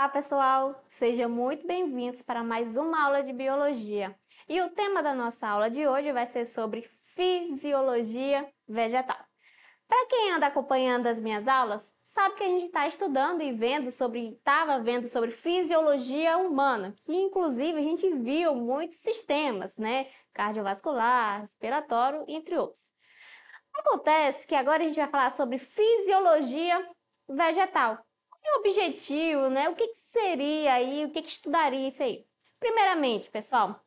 Olá, pessoal! Sejam muito bem-vindos para mais uma aula de biologia. E o tema da nossa aula de hoje vai ser sobre fisiologia vegetal. Para quem anda acompanhando as minhas aulas, sabe que a gente está estudando e vendo sobre, estava vendo sobre fisiologia humana, que inclusive a gente viu muitos sistemas, né? Cardiovascular, respiratório, entre outros. Acontece que agora a gente vai falar sobre fisiologia vegetal. é o objetivo, né? O que, que seria aí, o que, que estudaria isso aí? Primeiramente, pessoal,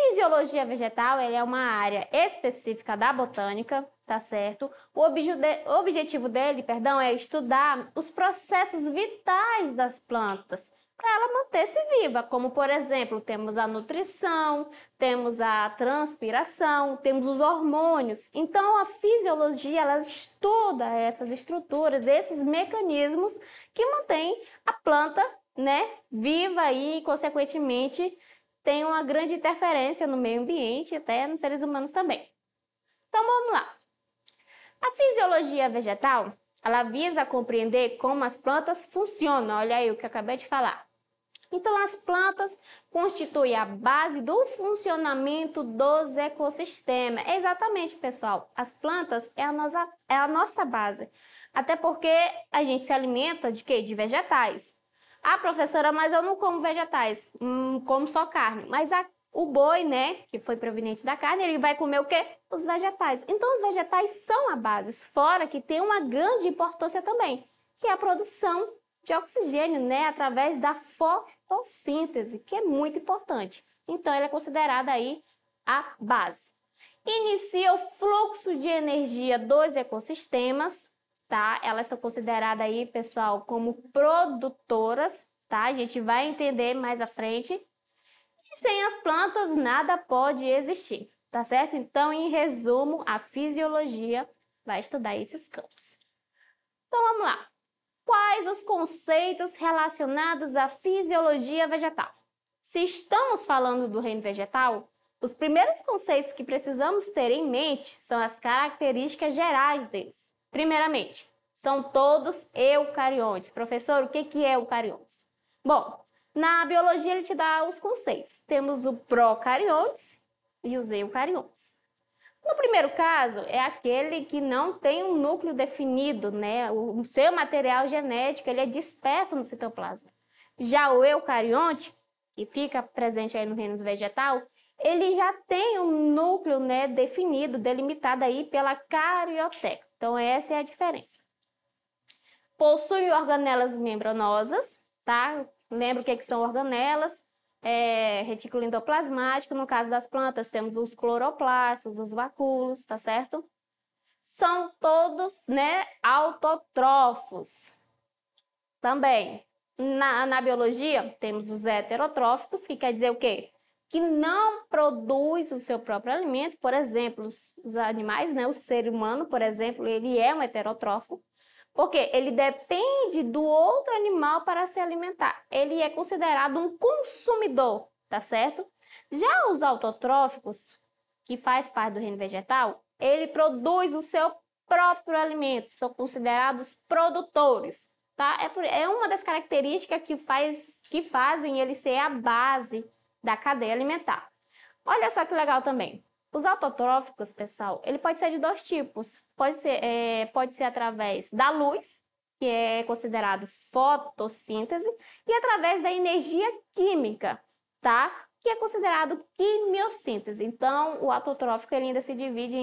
Fisiologia vegetal é uma área específica da botânica, tá certo? O obje objetivo dele, perdão, é estudar os processos vitais das plantas para ela manter-se viva, como por exemplo, temos a nutrição, temos a transpiração, temos os hormônios. Então a fisiologia ela estuda essas estruturas, esses mecanismos que mantêm a planta, né, viva e consequentemente tem uma grande interferência no meio ambiente e até nos seres humanos também. Então vamos lá. A fisiologia vegetal, ela visa compreender como as plantas funcionam. Olha aí o que eu acabei de falar. Então as plantas constituem a base do funcionamento dos ecossistemas. Exatamente, pessoal. As plantas é a nossa, é a nossa base. Até porque a gente se alimenta de quê? De vegetais. Ah, professora, mas eu não como vegetais, hum, como só carne. Mas a, o boi, né, que foi proveniente da carne, ele vai comer o quê? Os vegetais. Então, os vegetais são a base, fora que tem uma grande importância também, que é a produção de oxigênio, né, através da fotossíntese, que é muito importante. Então, ela é considerada aí a base. Inicia o fluxo de energia dos ecossistemas, tá? Elas são consideradas aí, pessoal, como produtoras, tá? A gente vai entender mais à frente. E sem as plantas, nada pode existir, tá certo? Então, em resumo, a fisiologia vai estudar esses campos. Então, vamos lá. Quais os conceitos relacionados à fisiologia vegetal? Se estamos falando do reino vegetal, os primeiros conceitos que precisamos ter em mente são as características gerais deles. Primeiramente, são todos eucariontes. Professor, o que é eucariontes? Bom, na biologia ele te dá os conceitos. Temos o procariontes e os eucariontes. No primeiro caso, é aquele que não tem um núcleo definido, né? O seu material genético ele é disperso no citoplasma. Já o eucarionte, que fica presente aí no reino vegetal, ele já tem um núcleo né, definido, delimitado aí pela carioteca. Então, essa é a diferença. Possui organelas membranosas, tá? Lembra o que, é que são organelas? É, retículo endoplasmático, no caso das plantas, temos os cloroplastos, os vacúolos, tá certo? São todos, né, autotrófos. Também, na, na biologia, temos os heterotróficos, que quer dizer o quê? que não produz o seu próprio alimento, por exemplo, os, os animais, né? o ser humano, por exemplo, ele é um heterótrofo, porque ele depende do outro animal para se alimentar. Ele é considerado um consumidor, tá certo? Já os autotróficos, que faz parte do reino vegetal, ele produz o seu próprio alimento, são considerados produtores, tá? É, por, é uma das características que, faz, que fazem ele ser a base da cadeia alimentar. Olha só que legal também. Os autotróficos, pessoal, ele pode ser de dois tipos. Pode ser, é, pode ser através da luz, que é considerado fotossíntese, e através da energia química, tá? Que é considerado quimiossíntese. Então, o autotrófico ele ainda se divide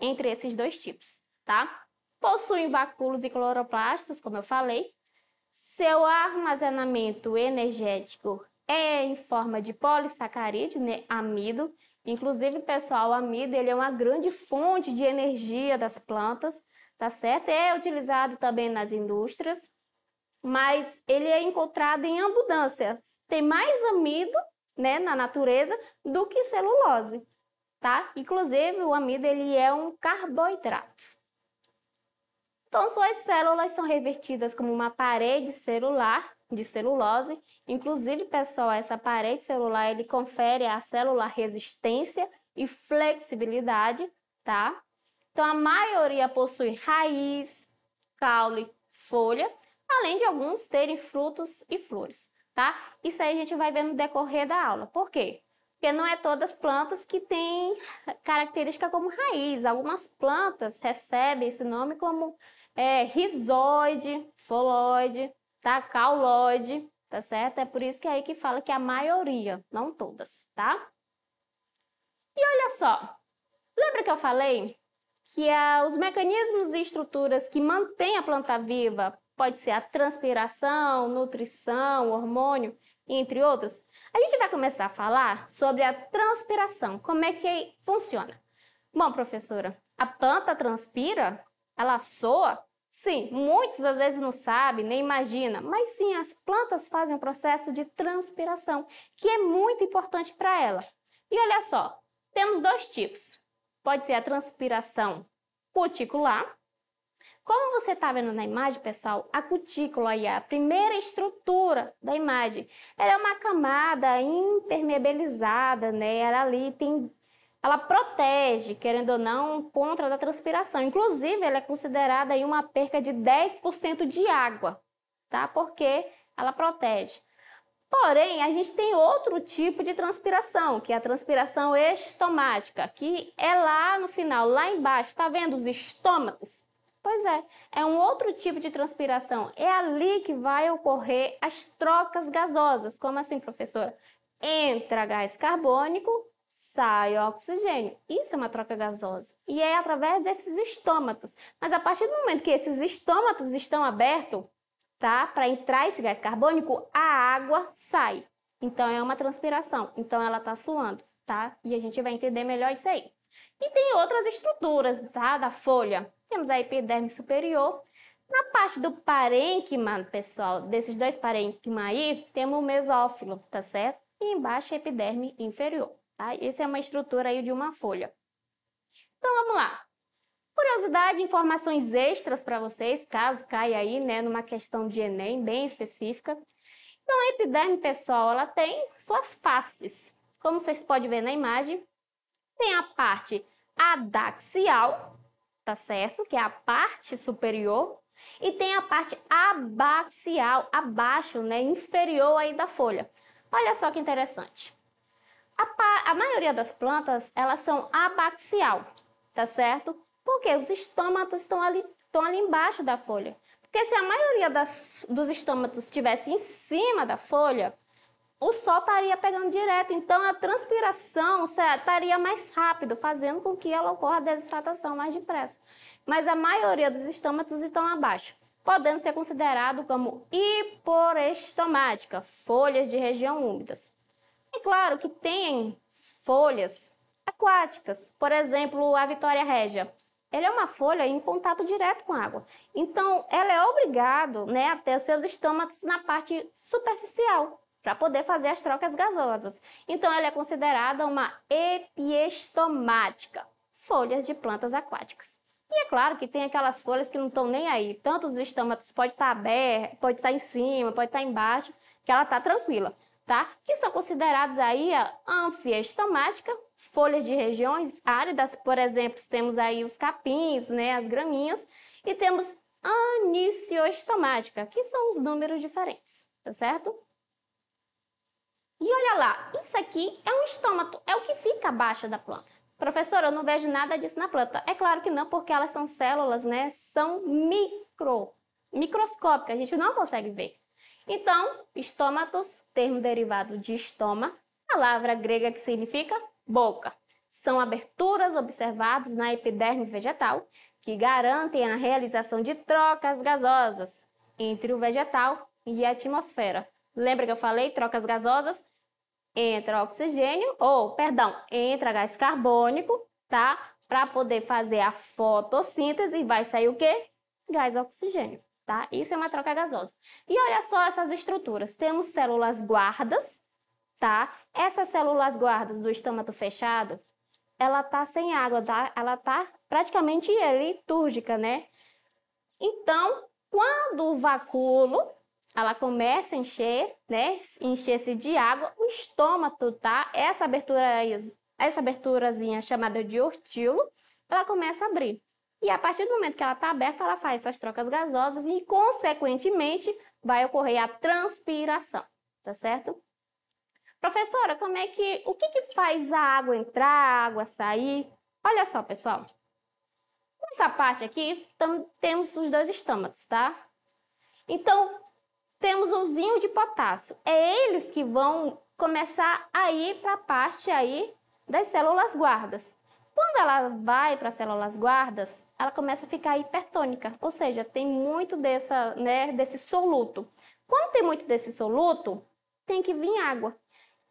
entre esses dois tipos, tá? Possuem vacúolos e cloroplastos, como eu falei. Seu armazenamento energético é em forma de polissacarídeo, né, amido. Inclusive, pessoal, o amido ele é uma grande fonte de energia das plantas, tá certo? É utilizado também nas indústrias, mas ele é encontrado em abundância. Tem mais amido, né, na natureza do que celulose, tá? Inclusive, o amido ele é um carboidrato. Então, suas células são revertidas como uma parede celular de celulose Inclusive, pessoal, essa parede celular ele confere à célula resistência e flexibilidade, tá? Então a maioria possui raiz, caule, folha, além de alguns terem frutos e flores, tá? Isso aí a gente vai ver no decorrer da aula. Por quê? Porque não é todas as plantas que têm característica como raiz. Algumas plantas recebem esse nome como é, rizoide, foloide, tá? cauloide, tá certo? É por isso que é aí que fala que é a maioria, não todas, tá? E olha só, lembra que eu falei que a, é, os mecanismos e estruturas que mantêm a planta viva pode ser a transpiração, nutrição, hormônio, entre outros? A gente vai começar a falar sobre a transpiração, como é que funciona. Bom, professora, a planta transpira? Ela soa? Sim, muitos às vezes não sabem, nem imagina, mas sim, as plantas fazem um processo de transpiração, que é muito importante para ela. E olha só, temos dois tipos. Pode ser a transpiração cuticular. Como você está vendo na imagem, pessoal, a cutícula é a primeira estrutura da imagem. Ela é uma camada impermeabilizada, né? Ela ali tem ela protege, querendo ou não, contra a transpiração. Inclusive, ela é considerada aí uma perca de 10% de água, tá? Porque ela protege. Porém, a gente tem outro tipo de transpiração, que é a transpiração estomática, que é lá no final, lá embaixo, tá vendo os estômatos? Pois é, é um outro tipo de transpiração. É ali que vai ocorrer as trocas gasosas. Como assim, professora? Entra gás carbônico sai oxigênio. Isso é uma troca gasosa. E é através desses estômatos. Mas a partir do momento que esses estômatos estão abertos, tá? Para entrar esse gás carbônico, a água sai. Então é uma transpiração. Então ela está suando, tá? E a gente vai entender melhor isso aí. E tem outras estruturas, tá? Da folha. Temos a epiderme superior. Na parte do parênquima, pessoal, desses dois parênquima aí, temos o mesófilo, tá certo? E embaixo a epiderme inferior. Tá? é uma estrutura aí de uma folha. Então vamos lá. Curiosidade, informações extras para vocês, caso caia aí né, numa questão de Enem bem específica. Então a epiderme, pessoal, ela tem suas faces. Como vocês podem ver na imagem, tem a parte adaxial, tá certo? Que é a parte superior e tem a parte abaxial, abaixo, né, inferior aí da folha. Olha só que interessante. A, a maioria das plantas, elas são abaxial, tá certo? Porque os estômatos estão ali, estão ali embaixo da folha. Porque se a maioria das, dos estômatos estivesse em cima da folha, o sol estaria pegando direto, então a transpiração estaria mais rápido, fazendo com que ela ocorra a desidratação mais depressa. Mas a maioria dos estômatos estão abaixo, podendo ser considerado como hiporestomática, folhas de região úmidas. É claro que tem folhas aquáticas, por exemplo, a Vitória Régia. Ela é uma folha em contato direto com a água. Então, ela é obrigada né, a ter seus estômatos na parte superficial para poder fazer as trocas gasosas. Então, ela é considerada uma epiestomática, folhas de plantas aquáticas. E é claro que tem aquelas folhas que não estão nem aí. Tanto os estômatos pode estar tá aberto, pode estar tá em cima, pode estar tá embaixo, que ela está tranquila tá? Que são considerados aí anfiestomática, folhas de regiões áridas, por exemplo, temos aí os capins, né, as graminhas, e temos anicioestomática, que são os números diferentes, tá certo? E olha lá, isso aqui é um estômato, é o que fica abaixo da planta. Professora, eu não vejo nada disso na planta. É claro que não, porque elas são células, né? São micro, microscópicas, a gente não consegue ver. Então, estômatos, termo derivado de estoma, palavra grega que significa boca. São aberturas observadas na epiderme vegetal que garantem a realização de trocas gasosas entre o vegetal e a atmosfera. Lembra que eu falei trocas gasosas? Entra oxigênio, ou, perdão, entra gás carbônico, tá? Para poder fazer a fotossíntese, vai sair o quê? Gás oxigênio tá? Isso é uma troca gasosa. E olha só essas estruturas. Temos células guardas, tá? Essas células guardas do estômago fechado, ela tá sem água, tá? Ela tá praticamente litúrgica, né? Então, quando o vacúolo ela começa a encher, né? Encher-se de água, o estômago, tá? Essa abertura, essa aberturazinha chamada de ortilo ela começa a abrir. E a partir do momento que ela está aberta, ela faz essas trocas gasosas e, consequentemente, vai ocorrer a transpiração, tá certo? Professora, como é que o que, que faz a água entrar, a água sair? Olha só, pessoal. Nessa parte aqui, temos os dois estômagos, tá? Então, temos os íons de potássio. É eles que vão começar a ir para a parte aí das células guardas. Quando ela vai para as células guardas, ela começa a ficar hipertônica, ou seja, tem muito dessa, né, desse soluto. Quando tem muito desse soluto, tem que vir água.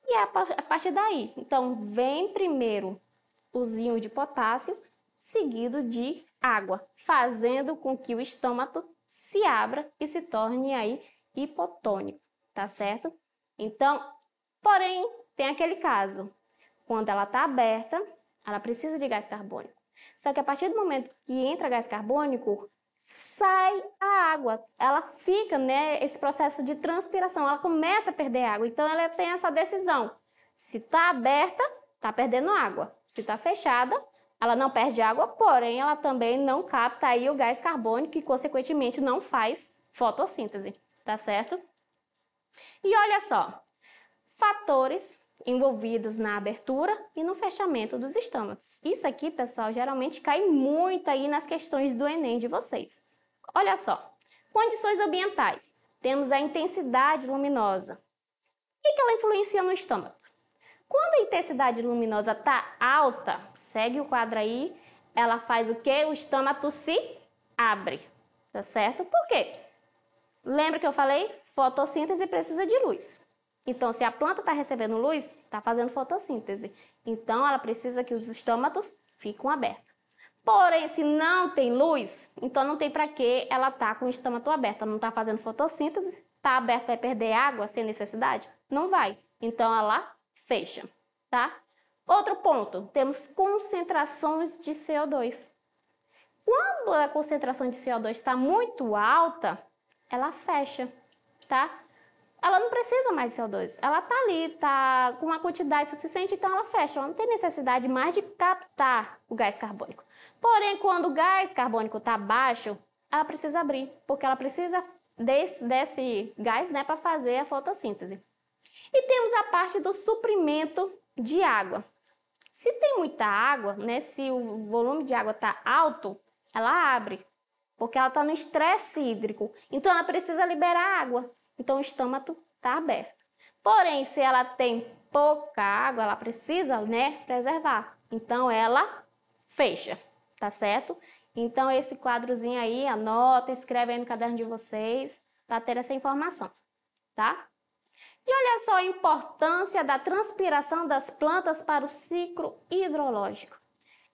E é a partir daí. Então, vem primeiro o zinho de potássio, seguido de água, fazendo com que o estômago se abra e se torne aí hipotônico, tá certo? Então, porém, tem aquele caso. Quando ela está aberta, ela precisa de gás carbônico. Só que a partir do momento que entra gás carbônico, sai a água. Ela fica, né, esse processo de transpiração, ela começa a perder água. Então ela tem essa decisão. Se está aberta, está perdendo água. Se está fechada, ela não perde água, porém ela também não capta aí o gás carbônico e consequentemente não faz fotossíntese, tá certo? E olha só, fatores envolvidos na abertura e no fechamento dos estômagos. Isso aqui, pessoal, geralmente cai muito aí nas questões do Enem de vocês. Olha só, condições ambientais. Temos a intensidade luminosa. E que ela influencia no estômago? Quando a intensidade luminosa está alta, segue o quadro aí, ela faz o que? O estômago se abre, tá certo? Por quê? Lembra que eu falei? Fotossíntese precisa de luz. Então, se a planta está recebendo luz, está fazendo fotossíntese. Então, ela precisa que os estômatos fiquem abertos. Porém, se não tem luz, então não tem para que ela tá com o estômago aberto. Ela não está fazendo fotossíntese, está aberto, vai perder água sem necessidade? Não vai. Então, ela fecha, tá? Outro ponto, temos concentrações de CO2. Quando a concentração de CO2 está muito alta, ela fecha, tá? ela não precisa mais de CO2. Ela está ali, está com uma quantidade suficiente, então ela fecha. Ela não tem necessidade mais de captar o gás carbônico. Porém, quando o gás carbônico está baixo, ela precisa abrir, porque ela precisa desse, desse gás né, para fazer a fotossíntese. E temos a parte do suprimento de água. Se tem muita água, né, se o volume de água está alto, ela abre, porque ela está no estresse hídrico. Então ela precisa liberar água. Então o estômago está aberto. Porém, se ela tem pouca água, ela precisa, né, preservar. Então ela fecha, tá certo? Então esse quadrozinho aí, anota, escreve aí no caderno de vocês para ter essa informação, tá? E olha só a importância da transpiração das plantas para o ciclo hidrológico.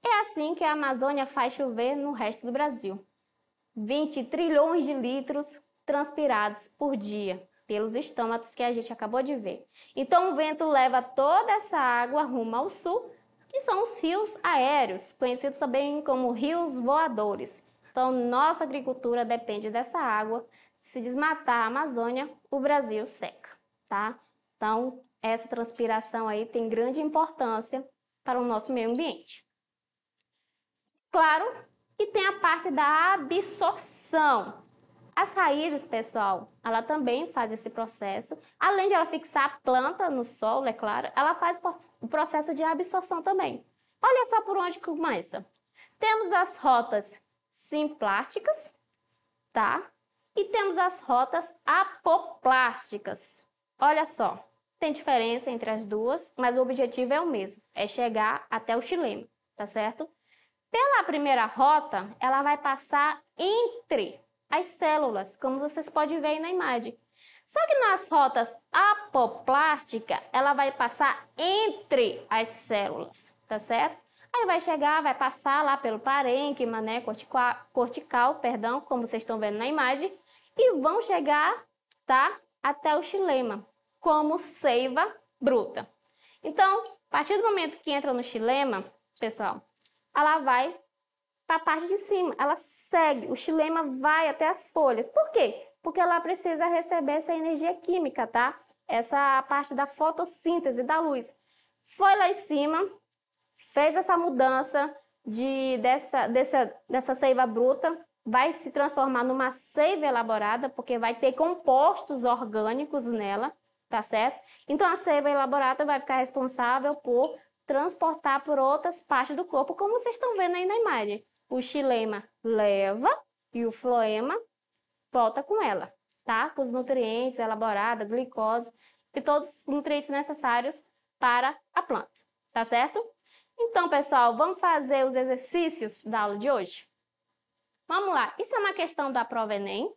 É assim que a Amazônia faz chover no resto do Brasil. 20 trilhões de litros transpirados por dia pelos estômatos que a gente acabou de ver. Então o vento leva toda essa água rumo ao sul, que são os rios aéreos, conhecidos também como rios voadores. Então nossa agricultura depende dessa água. Se desmatar a Amazônia, o Brasil seca, tá? Então essa transpiração aí tem grande importância para o nosso meio ambiente. Claro que tem a parte da absorção, as raízes, pessoal, ela também faz esse processo. Além de ela fixar a planta no solo, é claro, ela faz o processo de absorção também. Olha só por onde começa. Temos as rotas simplásticas, tá? E temos as rotas apoplásticas. Olha só, tem diferença entre as duas, mas o objetivo é o mesmo, é chegar até o xilema, tá certo? Pela primeira rota, ela vai passar entre as células, como vocês podem ver aí na imagem. Só que nas rotas apoplástica, ela vai passar entre as células, tá certo? Aí vai chegar, vai passar lá pelo parênquima, né, cortical, cortical, perdão, como vocês estão vendo na imagem, e vão chegar, tá, até o xilema, como seiva bruta. Então, a partir do momento que entra no xilema, pessoal, ela vai para a parte de cima. Ela segue, o xilema vai até as folhas. Por quê? Porque ela precisa receber essa energia química, tá? Essa parte da fotossíntese da luz. Foi lá em cima, fez essa mudança de, dessa, dessa, dessa seiva bruta, vai se transformar numa seiva elaborada, porque vai ter compostos orgânicos nela, tá certo? Então a seiva elaborada vai ficar responsável por transportar por outras partes do corpo, como vocês estão vendo aí na imagem o xilema leva e o floema volta com ela, tá? Com os nutrientes, elaborada, glicose e todos os nutrientes necessários para a planta, tá certo? Então, pessoal, vamos fazer os exercícios da aula de hoje? Vamos lá, isso é uma questão da prova Enem,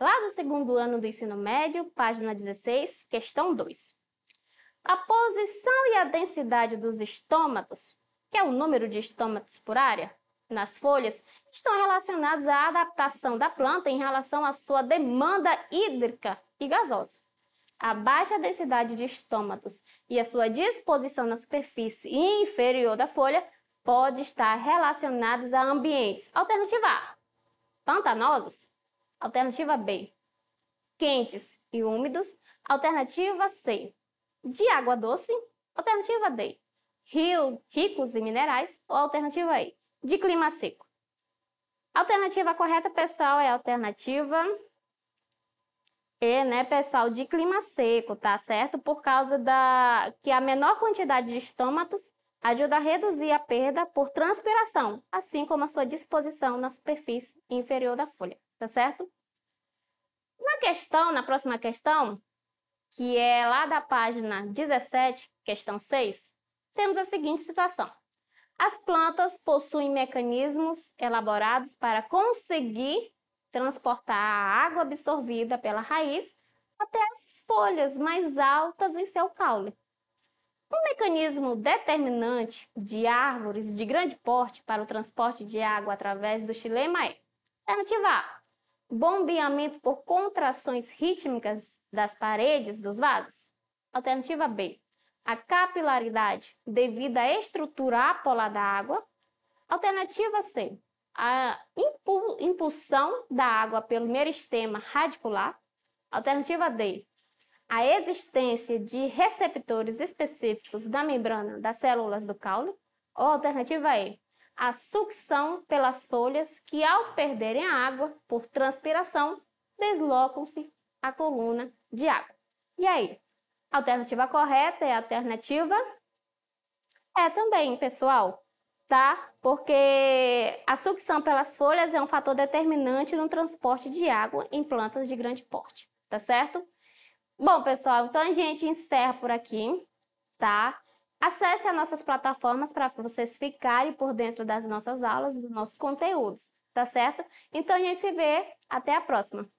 lá do segundo ano do ensino médio, página 16, questão 2. A posição e a densidade dos estômatos, que é o número de estômatos por área, nas folhas estão relacionados à adaptação da planta em relação à sua demanda hídrica e gasosa. A baixa densidade de estômatos e a sua disposição na superfície inferior da folha pode estar relacionadas a ambientes alternativa A, pantanosos, alternativa B, quentes e úmidos, alternativa C, de água doce, alternativa D, rio, ricos em minerais ou alternativa E, de clima seco. Alternativa correta, pessoal, é a alternativa E, né, pessoal, de clima seco, tá certo? Por causa da que a menor quantidade de estômatos ajuda a reduzir a perda por transpiração, assim como a sua disposição na superfície inferior da folha, tá certo? Na questão, na próxima questão, que é lá da página 17, questão 6, temos a seguinte situação. As plantas possuem mecanismos elaborados para conseguir transportar a água absorvida pela raiz até as folhas mais altas em seu caule. Um mecanismo determinante de árvores de grande porte para o transporte de água através do xilema é alternativa A, bombeamento por contrações rítmicas das paredes dos vasos. Alternativa B, a capilaridade devido à estrutura apolar da água. Alternativa C, a impulsão da água pelo meristema radicular. Alternativa D, a existência de receptores específicos da membrana das células do caule. Ou alternativa E, a sucção pelas folhas que, ao perderem a água por transpiração, deslocam-se a coluna de água. E aí, alternativa correta é a alternativa é também, pessoal, tá? Porque a sucção pelas folhas é um fator determinante no transporte de água em plantas de grande porte, tá certo? Bom, pessoal, então a gente encerra por aqui, tá? Acesse as nossas plataformas para vocês ficarem por dentro das nossas aulas, dos nossos conteúdos, tá certo? Então a gente se vê, até a próxima!